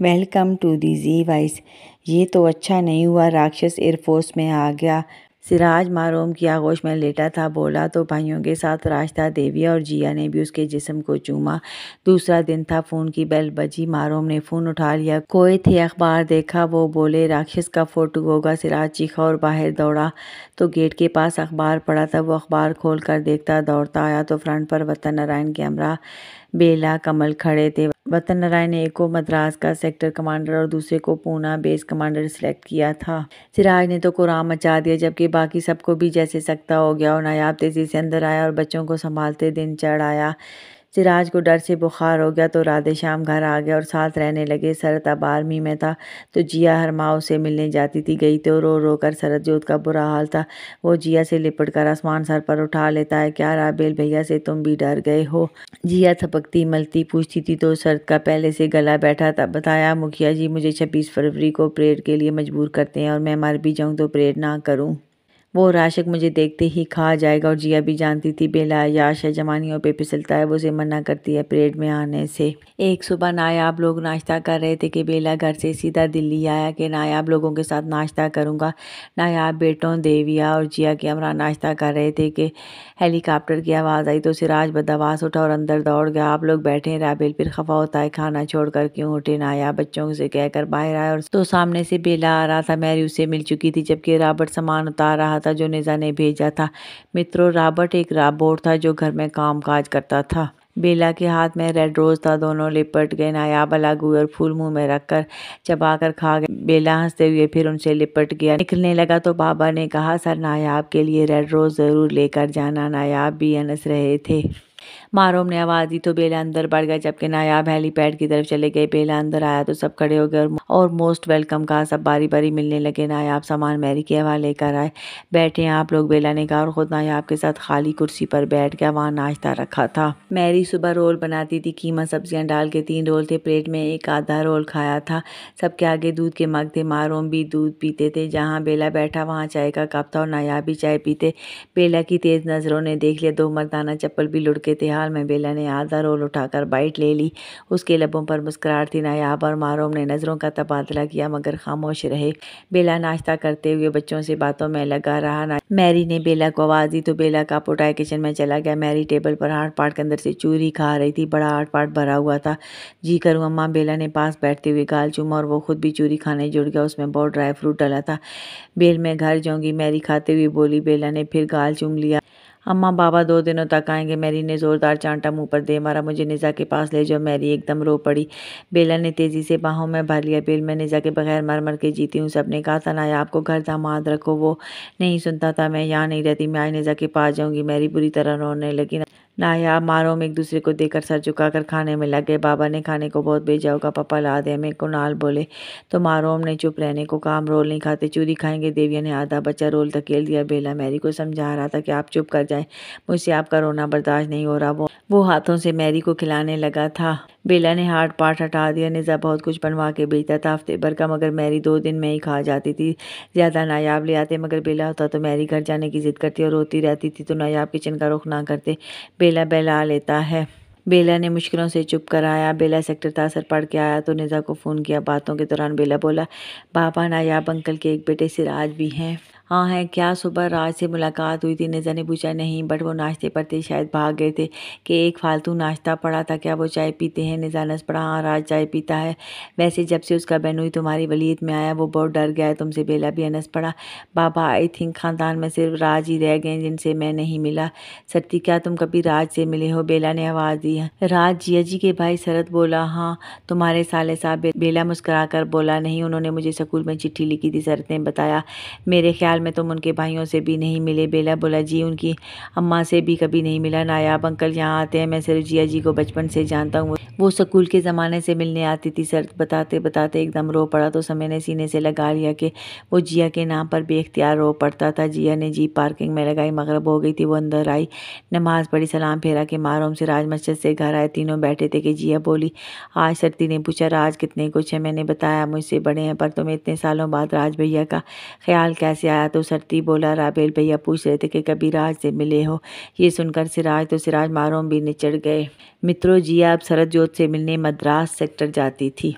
welcome to the G vice ये तो अच्छा नहीं हुआ राक्षस एयरफोर्स में आ गया सिराज मारूम की आगोश में लेटा था बोला तो भाइयों के साथ राजता देविया और जिया ने भी उसके जिस्म को चूमा दूसरा दिन था फ़ोन की बेल बजी मारोम ने फ़ोन उठा लिया कोई थे अखबार देखा वो बोले राक्षस का फ़ोटो होगा सिराज चीखा और बाहर दौड़ा तो गेट के पास अखबार पड़ा था वो अखबार खोल कर देखता दौड़ता आया तो फ्रंट पर वतन नारायण कैमरा बेला कमल खड़े थे वतन नारायण एक को मद्रास का सेक्टर कमांडर और दूसरे को पूना बेस कमांडर सिलेक्ट किया था सिराज ने तो कुरान मचा दिया जबकि बाकी सबको भी जैसे सकता हो गया और नायाब तेज़ी से अंदर आया और बच्चों को संभालते दिन चढ़ आया सिराज को डर से बुखार हो गया तो राधे श्याम घर आ गया और साथ रहने लगे शरद अब आर्मी में था तो जिया हर माँ उसे मिलने जाती थी गई तो रो रो कर शरद जोत का बुरा हाल था वो जिया से लिपट कर आसमान सर पर उठा लेता है क्या राबेल भैया से तुम भी डर गए हो जिया थपकती मलती पूछती थी तो शरत का पहले से गला बैठा था बताया मुखिया जी मुझे छब्बीस फरवरी को परेड के लिए मजबूर करते हैं और मैं मर भी जाऊँ तो परेड ना करूँ वो राशिक मुझे देखते ही खा जाएगा और जिया भी जानती थी बेला याश है जमानियों पे फिसलता है वो उसे मना करती है परेड में आने से एक सुबह नायाब लोग नाश्ता कर रहे थे कि बेला घर से सीधा दिल्ली आया कि नायाब लोगों के साथ नाश्ता करूंगा नायाब बेटों देविया और जिया के हमरा नाश्ता कर रहे थे कि हेलीकॉप्टर की आवाज़ आई तो सिराज बदवास उठा और अंदर दौड़ गया आप लोग बैठे राबेल फिर खफा होता है खाना कर क्यों उठे नायाब बच्चों से कहकर बाहर आए और तो सामने से बेला आ रहा था मैरी उसे मिल चुकी थी जबकि राबर्ट सामान उतार रहा था जो निज़ा ने भेजा था मित्रों रॉबर्ट एक रॉबोट था जो घर में काम काज करता था बेला के हाथ में रेड रोज था दोनों लिपट गए नायाब अलागू और फूल मुंह में रखकर चबाकर खा गए बेला हंसते हुए फिर उनसे लिपट गया निकलने लगा तो बाबा ने कहा सर नायाब के लिए रेड रोज ज़रूर लेकर जाना नायाब भी अनस रहे थे मारूम ने आवाज़ दी तो बेला अंदर बढ़ गया जबकि नायाब हेलीपैड की तरफ चले गए बेला अंदर आया तो सब खड़े हो गए और मोस्ट वेलकम कहा सब बारी बारी मिलने लगे नायाब सामान मैरी के हवा लेकर आए बैठे आप लोग बेला ने कहा और ख़ुद नायाब के साथ खाली कुर्सी पर बैठ गया वहाँ नाश्ता रखा था मैरी सुबह रोल बनाती थी कीमा सब्जियाँ डाल के तीन रोल थे प्लेट में एक आधा रोल खाया था सबके आगे दूध के मग थे मारूम भी दूध पीते थे जहाँ बेला बैठा वहाँ चाय का कप था और नायाब भी चाय पीते बेला की तेज़ नज़रों ने देख लिया दो मरदाना चप्पल भी लुड़के थे ख्याल में बेला ने आधा रोल उठाकर बाइट ले ली उसके लबों पर मुस्कुराहट थी नायाब और मारूम ने नज़रों का तबादला किया मगर खामोश रहे बेला नाश्ता करते हुए बच्चों से बातों में लगा रहा मैरी ने बेला को आवाज़ दी तो बेला का पुटाए किचन में चला गया मैरी टेबल पर आठ पाट के अंदर से चूरी खा रही थी बड़ा आठ पाट भरा हुआ था जी करूँ अम्मा बेला ने पास बैठते हुए गाल चूमा और वो खुद भी चूरी खाने जुड़ गया उसमें बहुत ड्राई फ्रूट डाला था बेल में घर जाऊँगी मैरी खाते हुए बोली बेला ने फिर गाल चूम लिया अम्मा बाबा दो दिनों तक आएंगे मैरी ने ज़ोरदार चांटा मुंह पर दे मारा मुझे निज़ा के पास ले जाओ मैरी एकदम रो पड़ी बेला ने तेज़ी से बाहों में भर लिया बेल मैं निज़ा के बगैर मर मर के जीती हूँ सबने कहा सनाया आपको घर दामाद रखो वो नहीं सुनता था मैं यहाँ नहीं रहती मैं आज निज़ा के पास जाऊँगी मैरी बुरी तरह रोने लगी नायाब मारोम एक दूसरे को देकर सर झुकाकर खाने में लग गए बाबा ने खाने को बहुत भेजा होगा पापा ला दे हमें कुणाल बोले तो मारोम ने चुप रहने को काम रोल नहीं खाते चूरी खाएंगे देविया ने आधा बच्चा रोल धकेल दिया बेला मैरी को समझा रहा था कि आप चुप कर जाएं मुझसे आपका रोना बर्दाश्त नहीं हो रहा वो वो हाथों से मैरी को खिलाने लगा था बेला ने हार्ड पार्ट हटा दिया निज़ा बहुत कुछ बनवा के बेचता था हफ्ते भर का मगर मैरी दो दिन में ही खा जाती थी ज़्यादा नायाब ले आते मगर बेला होता तो मैरी घर जाने की जिद करती और रोती रहती थी तो नायाब किचन का रुख ना करते बेला बेला बहला लेता है बेला ने मुश्किलों से चुप कराया बेला सेक्टर तासर पढ़ के आया तो निज़ा को फ़ोन किया बातों के दौरान बेला बोला बाबा नायाब अंकल के एक बेटे सिराज भी हैं हाँ है क्या सुबह राज से मुलाकात हुई थी निज़ा ने पूछा नहीं बट वो नाश्ते पर थे शायद भाग गए थे कि एक फालतू नाश्ता पड़ा था क्या वो चाय पीते हैं निज़ा नस पड़ा हाँ राज चाय पीता है वैसे जब से उसका बहन हुई तुम्हारी वलीत में आया वो बहुत डर गया है तुमसे बेला भी अनस पड़ा बाबा आई थिंक ख़ानदान में सिर्फ राज ही रह गए जिनसे मैं नहीं मिला सत्ती क्या तुम कभी राज से मिले हो बेला ने आवाज़ दी है राज जिया जी के भाई शरद बोला हाँ तुम्हारे साले साहब बेला मुस्करा कर बोला नहीं उन्होंने मुझे स्कूल में चिट्ठी लिखी थी सरत ने बताया मेरे ख्याल ससुराल में तुम उनके भाइयों से भी नहीं मिले बेला बोला जी उनकी अम्मा से भी कभी नहीं मिला नायाब अंकल यहाँ आते हैं मैं सरजिया जी को बचपन से जानता हूँ वो स्कूल के ज़माने से मिलने आती थी सर बताते बताते एकदम रो पड़ा तो समय ने सीने से लगा लिया कि वो जिया के नाम पर बेख्तियार रो पड़ता था जिया ने जीप पार्किंग में लगाई मगरब हो गई थी वो अंदर आई नमाज पढ़ी सलाम फेरा के मारूम से राज मस्जिद से घर आए तीनों बैठे थे कि जिया बोली आज सरती ने पूछा राज कितने कुछ है मैंने बताया मुझसे बड़े हैं पर तुम्हें इतने सालों बाद राज भैया का ख्याल कैसे आया तो सरती बोला राबेल भैया पूछ रहे थे कि कभी राज से मिले हो ये सुनकर सिराज तो सिराज मारूम भी निचड़ गए मित्रों जिया अब सरद जो जोत से मिलने मद्रास सेक्टर जाती थी